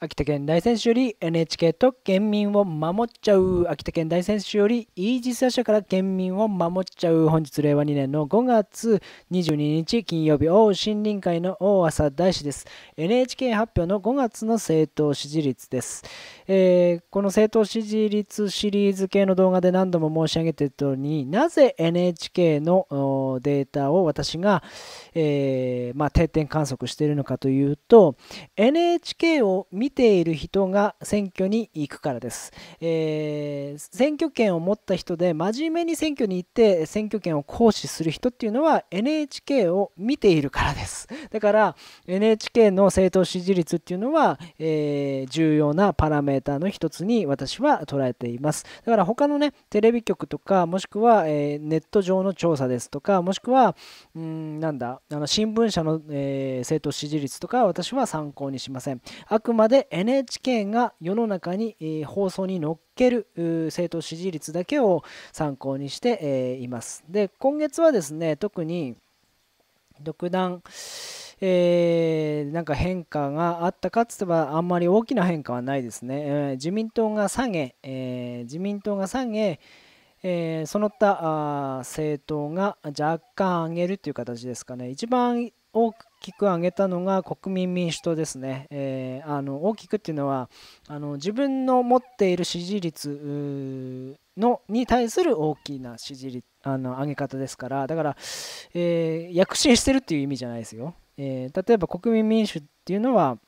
秋田県大選手より NHK と県民を守っちゃう秋田県大選手よりイージス社から県民を守っちゃう本日令和2年の5月22日金曜日王森林会の大朝大使です NHK 発表の5月の政党支持率です、えー、この政党支持率シリーズ系の動画で何度も申し上げているようになぜ NHK のデータを私が、えー、まあ、定点観測しているのかというと NHK を見見ている人が選挙に行くからです、えー、選挙権を持った人で真面目に選挙に行って選挙権を行使する人っていうのは NHK を見ているからですだから NHK の政党支持率っていうのは、えー、重要なパラメーターの一つに私は捉えていますだから他のねテレビ局とかもしくは、えー、ネット上の調査ですとかもしくはうんなんだあの新聞社の、え政党支持率とか私は参考にしませんあくまでで NHK が世の中に、放送に乗っける政党支持率だけを参考にして、います。で今月はですね特に独断、えー、なんか変化があったかつてはあんまり大きな変化はないですね。えー、自民党が下げ、えー、自民党が下げ、えー、その他政党が若干上げるという形ですかね。一番大きく上げたのが国民民主党ですね。えーあの大きくっていうのはあの自分の持っている支持率のに対する大きな支持率あの上げ方ですからだから、えー、躍進してるっていう意味じゃないですよ、えー、例えば国民民主っていうのは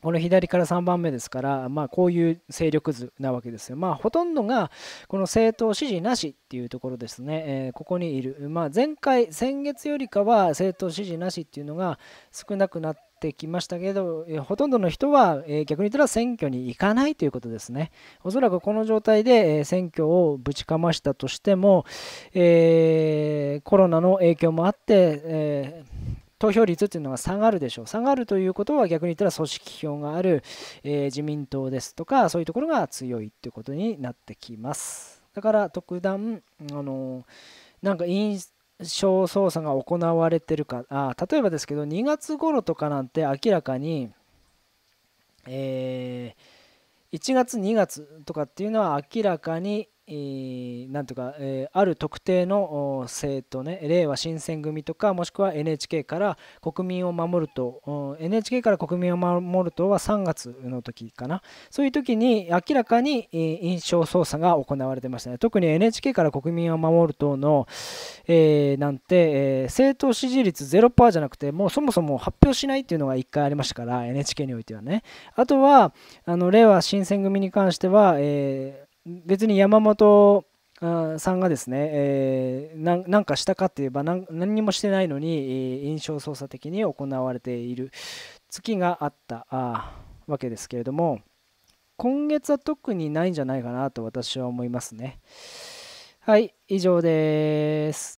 この左から3番目ですから、まあ、こういう勢力図なわけですよ。まあ、ほとんどがこの政党支持なしっていうところですね、えー、ここにいる、まあ、前回、先月よりかは政党支持なしっていうのが少なくなっってきましたけど、ほとんどの人は、え逆に言ったら選挙に行かないということですね。おそらくこの状態で、え選挙をぶちかましたとしても、えー、コロナの影響もあって、えー投票率っていうのが下がるでしょう。下がるということは逆に言ったら組織票がある、えー、自民党ですとか、そういうところが強いっていうことになってきます。だから特段、あのなんか小捜査が行われてるかあ例えばですけど2月頃とかなんて明らかに、えー、1月2月とかっていうのは明らかになんとか、えある特定の政党ねれいわ新選組とかもしくは NHK から国民を守ると NHK から国民を守るとは3月の時かなそういう時に明らかに印象操作が行われてましたね特に NHK から国民を守る党の、えなんて、え政党支持率0%じゃなくてもうそもそも発表しないっていうのが1回ありましたから NHK においてはねあとはあのれいわ新選組に関しては、えー別に山本さんがですね、えー、なんかしたかっていえば何にもしてないのに印象操作的に行われている月があったわけですけれども今月は特にないんじゃないかなと私は思いますね。はい、以上です。